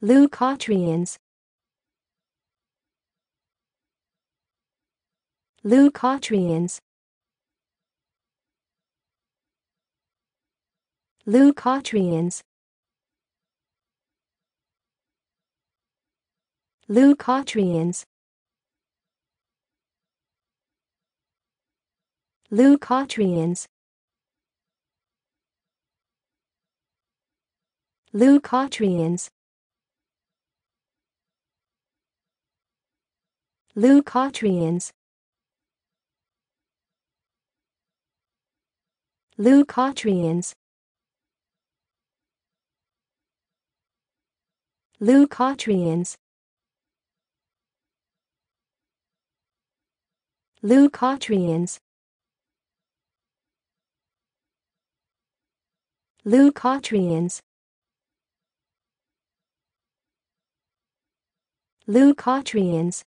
leukotrienes leukotrienes leukotrienes leukotrienes leukotrienes leukotrienes Leucotrienes Leucotrienes Leucotrienes Leucotrienes Leucotrienes Leucotrienes